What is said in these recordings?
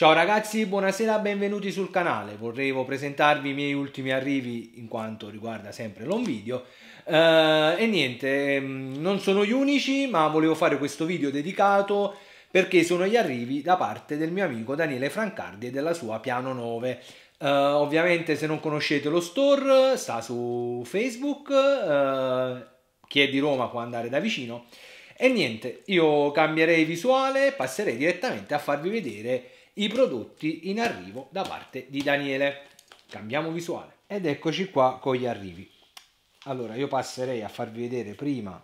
Ciao ragazzi, buonasera, benvenuti sul canale. Vorrevo presentarvi i miei ultimi arrivi in quanto riguarda sempre l'on video. Eh, e niente, ehm, non sono gli unici, ma volevo fare questo video dedicato perché sono gli arrivi da parte del mio amico Daniele Francardi e della sua Piano 9. Eh, ovviamente se non conoscete lo store sta su Facebook, eh, chi è di Roma può andare da vicino. E niente, io cambierei visuale, passerei direttamente a farvi vedere i prodotti in arrivo da parte di Daniele. Cambiamo visuale. Ed eccoci qua con gli arrivi. Allora, io passerei a farvi vedere prima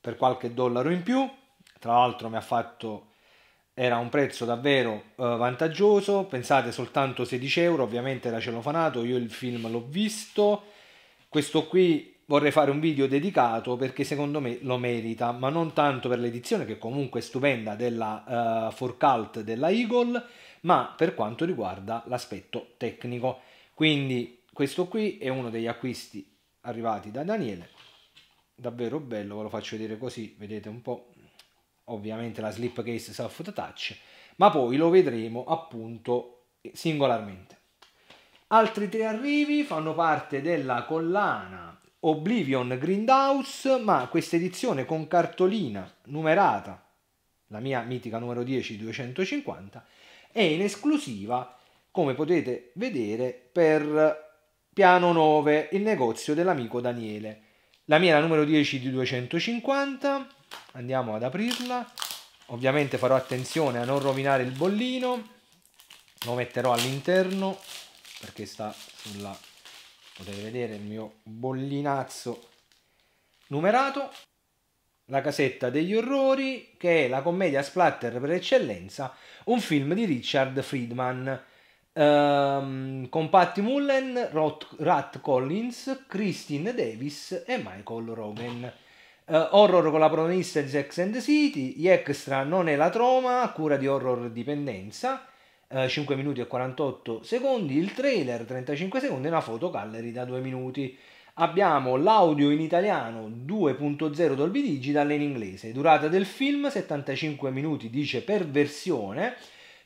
per qualche dollaro in più. Tra l'altro mi ha fatto era un prezzo davvero eh, vantaggioso, pensate soltanto 16 euro, ovviamente era celofanato, io il film l'ho visto, questo qui vorrei fare un video dedicato perché secondo me lo merita, ma non tanto per l'edizione che comunque è stupenda della uh, eh, Forcalt della Eagle, ma per quanto riguarda l'aspetto tecnico. Quindi questo qui è uno degli acquisti arrivati da Daniele, davvero bello, ve lo faccio vedere così, vedete un po', ovviamente la slip case soft touch, ma poi lo vedremo appunto singolarmente. Altri tre arrivi fanno parte della collana Oblivion Grindhouse, ma questa edizione con cartolina numerata, la mia mitica numero 10 250, è in esclusiva, come potete vedere, per piano 9, il negozio dell'amico Daniele. La mia è la numero 10 di 250, andiamo ad aprirla. Ovviamente farò attenzione a non rovinare il bollino, lo metterò all'interno perché sta sulla potete vedere il mio bollinazzo numerato la casetta degli orrori, che è la commedia splatter per eccellenza, un film di Richard Friedman, ehm, con Patty Mullen, Rot, Rat Collins, Christine Davis e Michael Rogan. Eh, horror con la protagonista di Sex and the City, gli Extra non è la troma, cura di horror dipendenza, 5 eh, minuti e 48 secondi, il trailer 35 secondi e una foto gallery da 2 minuti. Abbiamo l'audio in italiano 2.0 Dolby Digital in inglese, durata del film 75 minuti dice per versione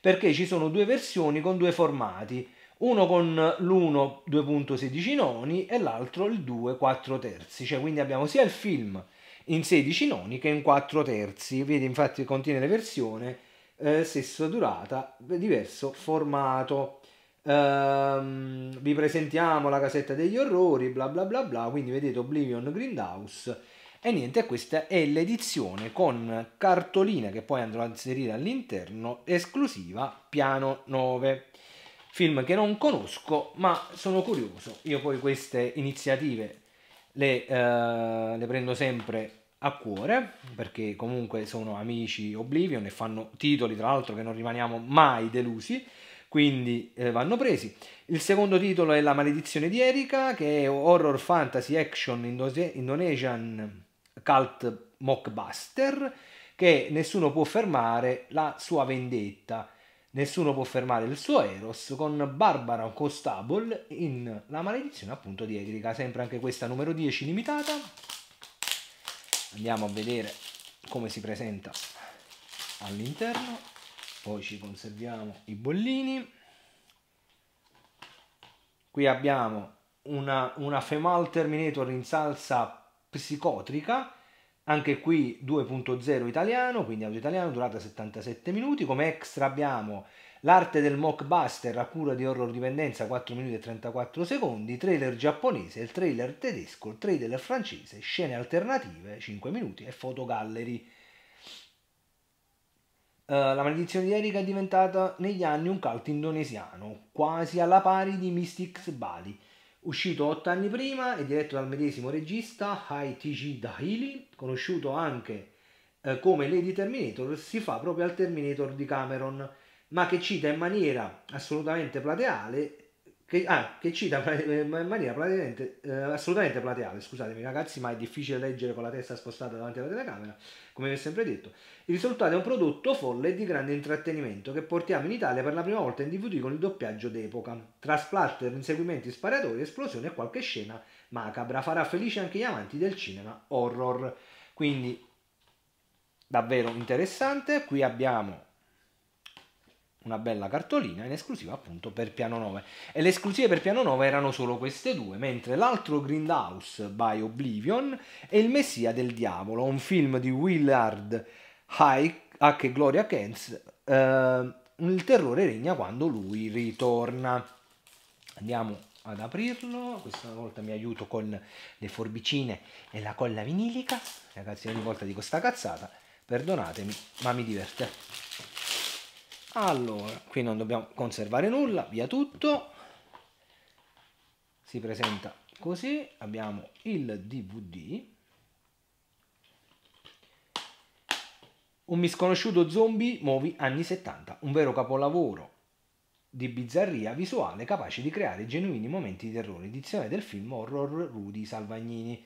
perché ci sono due versioni con due formati, uno con l'1 2.16 noni e l'altro il 2 4 terzi, cioè quindi abbiamo sia il film in 16 noni che in 4 terzi, vedi infatti contiene le versioni eh, stessa durata, diverso formato. Ehm, vi presentiamo la casetta degli orrori, bla bla bla bla, quindi vedete Oblivion Grindhouse. E niente, questa è l'edizione con cartolina che poi andrò a inserire all'interno, esclusiva piano 9 film che non conosco, ma sono curioso. Io poi queste iniziative le, eh, le prendo sempre a cuore perché comunque sono amici Oblivion e fanno titoli tra l'altro che non rimaniamo mai delusi quindi eh, vanno presi il secondo titolo è La maledizione di Erika che è horror fantasy action Indonesian cult mockbuster che nessuno può fermare la sua vendetta nessuno può fermare il suo Eros con Barbara Constable in La maledizione appunto di Erika sempre anche questa numero 10 limitata andiamo a vedere come si presenta all'interno poi ci conserviamo i bollini qui abbiamo una, una Femal Terminator in salsa psicotrica anche qui 2.0 italiano quindi auto italiano durata 77 minuti come extra abbiamo L'arte del mockbuster a cura di Horror Dipendenza 4 minuti e 34 secondi, trailer giapponese, il trailer tedesco, il trailer francese, scene alternative 5 minuti e fotogallery. Uh, la maledizione di Erika è diventata negli anni un cult indonesiano, quasi alla pari di Mystics Bali. Uscito 8 anni prima e diretto dal medesimo regista Hai T.G. Dahili, conosciuto anche uh, come Lady Terminator, si fa proprio al Terminator di Cameron ma che cita in maniera assolutamente plateale che, ah, che cita eh, in maniera platealmente, eh, assolutamente plateale, scusatemi ragazzi, ma è difficile leggere con la testa spostata davanti alla telecamera, come vi ho sempre detto. Il risultato è un prodotto folle e di grande intrattenimento che portiamo in Italia per la prima volta in DVD con il doppiaggio d'epoca. Tra splatter, inseguimenti sparatori, esplosioni e qualche scena macabra farà felici anche gli amanti del cinema horror. Quindi davvero interessante. Qui abbiamo una bella cartolina in esclusiva appunto per piano 9 e le esclusive per piano 9 erano solo queste due mentre l'altro Grindhouse by Oblivion e Il Messia del Diavolo un film di Willard Hike e Gloria Keynes eh, il terrore regna quando lui ritorna andiamo ad aprirlo questa volta mi aiuto con le forbicine e la colla vinilica ragazzi ogni volta dico sta cazzata perdonatemi ma mi diverte allora, qui non dobbiamo conservare nulla, via tutto. Si presenta così, abbiamo il DVD. Un misconosciuto zombie movie anni 70, un vero capolavoro di bizzarria visuale capace di creare genuini momenti di terrore, edizione del film horror Rudy Salvagnini.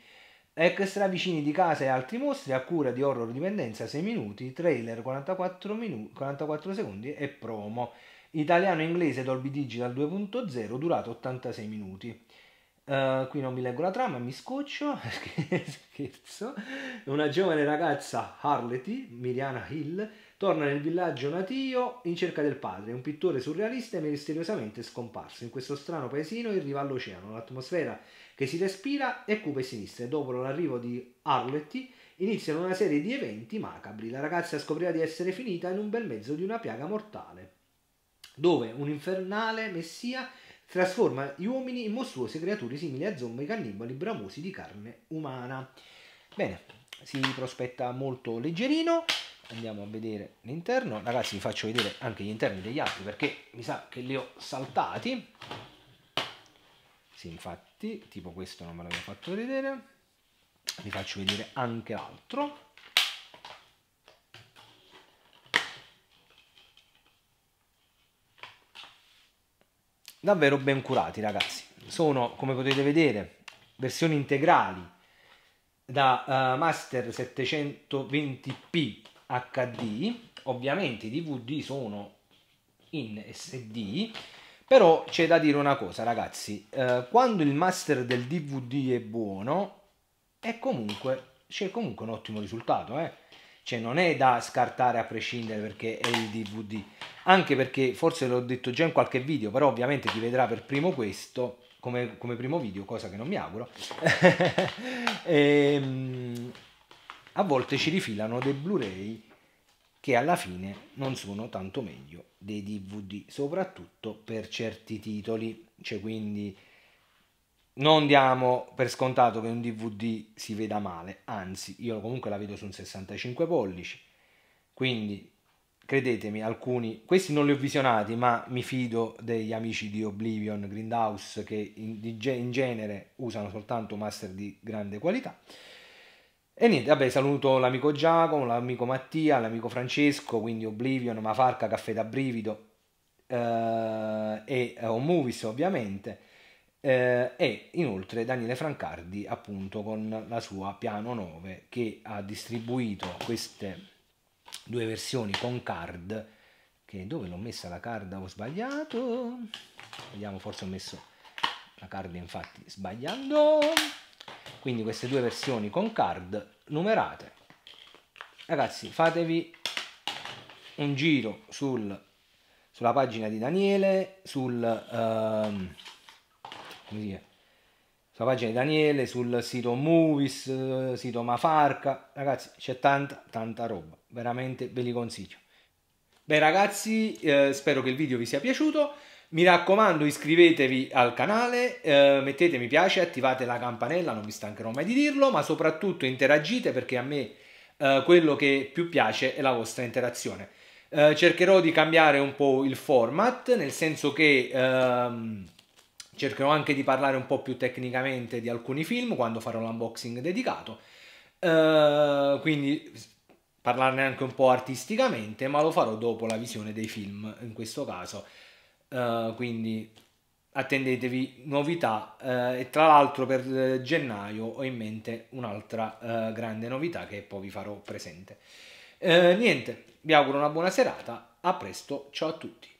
Extra vicini di casa e altri mostri a cura di horror dipendenza 6 minuti, trailer 44, minu- 44 secondi e promo. Italiano e inglese Dolby Digital 2.0 durato 86 minuti. Uh, qui non mi leggo la trama, mi scoccio, scherzo. Una giovane ragazza, Harlety, Miriana Hill, torna nel villaggio natio in cerca del padre, un pittore surrealista e misteriosamente scomparso. In questo strano paesino in riva all'oceano, l'atmosfera che si respira e cupe sinistre. Dopo l'arrivo di Arletty iniziano una serie di eventi macabri. La ragazza scoprirà di essere finita in un bel mezzo di una piaga mortale, dove un infernale messia trasforma gli uomini in mostruose creature simili a zombie cannibali bramosi di carne umana. Bene, si prospetta molto leggerino. Andiamo a vedere l'interno. Ragazzi, vi faccio vedere anche gli interni degli altri perché mi sa che li ho saltati sì infatti tipo questo non me l'avevo fatto vedere vi faccio vedere anche l'altro davvero ben curati ragazzi sono come potete vedere versioni integrali da uh, master 720p hd ovviamente i dvd sono in sd però c'è da dire una cosa, ragazzi, eh, quando il master del DVD è buono, è comunque, c'è comunque un ottimo risultato, eh? cioè non è da scartare a prescindere perché è il DVD, anche perché forse l'ho detto già in qualche video, però ovviamente chi vedrà per primo questo, come, come primo video, cosa che non mi auguro, e, ehm, a volte ci rifilano dei Blu-ray che alla fine non sono tanto meglio dei DVD, soprattutto per certi titoli, cioè quindi non diamo per scontato che un DVD si veda male, anzi io comunque la vedo su un 65 pollici, quindi credetemi alcuni, questi non li ho visionati ma mi fido degli amici di Oblivion, Grindhouse che in, in genere usano soltanto master di grande qualità e niente, vabbè, saluto l'amico Giacomo, l'amico Mattia, l'amico Francesco, quindi Oblivion, Mafarca, Caffè da Brivido eh, e eh, Movies ovviamente. Eh, e inoltre Daniele Francardi, appunto, con la sua Piano 9 che ha distribuito queste due versioni con card. Che dove l'ho messa la card? Ho sbagliato. Vediamo, forse ho messo la card, infatti, sbagliando quindi queste due versioni con card numerate ragazzi fatevi un giro sul, sulla pagina di Daniele sul ehm, come dire, sulla pagina di Daniele sul sito Movies eh, sito Mafarca ragazzi c'è tanta tanta roba veramente ve li consiglio beh ragazzi eh, spero che il video vi sia piaciuto mi raccomando iscrivetevi al canale, eh, mettete mi piace, attivate la campanella, non mi stancherò mai di dirlo, ma soprattutto interagite perché a me eh, quello che più piace è la vostra interazione. Eh, cercherò di cambiare un po' il format, nel senso che ehm, cercherò anche di parlare un po' più tecnicamente di alcuni film quando farò l'unboxing dedicato, eh, quindi parlarne anche un po' artisticamente, ma lo farò dopo la visione dei film in questo caso. Eh, quindi attendetevi novità uh, e tra l'altro per eh, gennaio ho in mente un'altra uh, grande novità che poi vi farò presente. niente, vi auguro una buona serata, a presto, ciao a tutti.